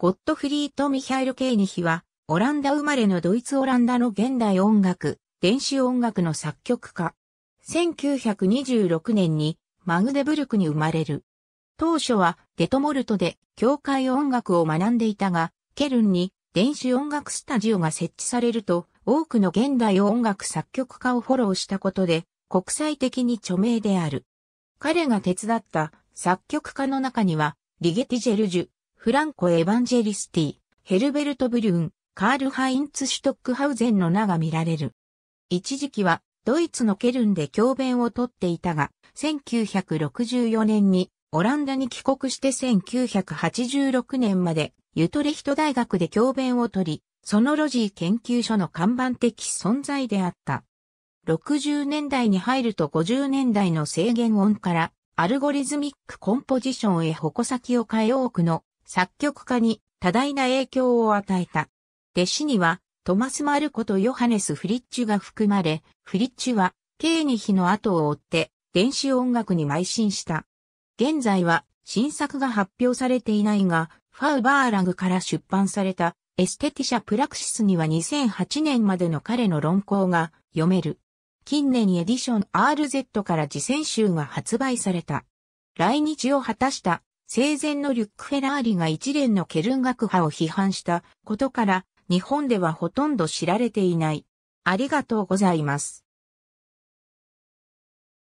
ゴットフリート・ミヒャイル・ケーニヒは、オランダ生まれのドイツ・オランダの現代音楽、電子音楽の作曲家。1926年にマグデブルクに生まれる。当初はデトモルトで教会音楽を学んでいたが、ケルンに電子音楽スタジオが設置されると、多くの現代音楽作曲家をフォローしたことで、国際的に著名である。彼が手伝った作曲家の中には、リゲティジェルジュ、フランコ・エヴァンジェリスティ、ヘルベルト・ブリュン、カール・ハインツ・シュトックハウゼンの名が見られる。一時期はドイツのケルンで教鞭をとっていたが、1964年にオランダに帰国して1986年までユトレヒト大学で教鞭をとり、そのロジー研究所の看板的存在であった。60年代に入ると50年代の制限音からアルゴリズミックコンポジションへ矛先を変え多くの作曲家に多大な影響を与えた。弟子には、トマス・マルコとヨハネス・フリッチュが含まれ、フリッチュは、ケーニヒの後を追って、電子音楽に邁進した。現在は、新作が発表されていないが、ファウバーラグから出版された、エステティシャ・プラクシスには2008年までの彼の論考が読める。近年にエディション RZ から自選集が発売された。来日を果たした生前のリュックフェラーリが一連のケルン学派を批判したことから、日本ではほとんど知られていない。ありがとうございます。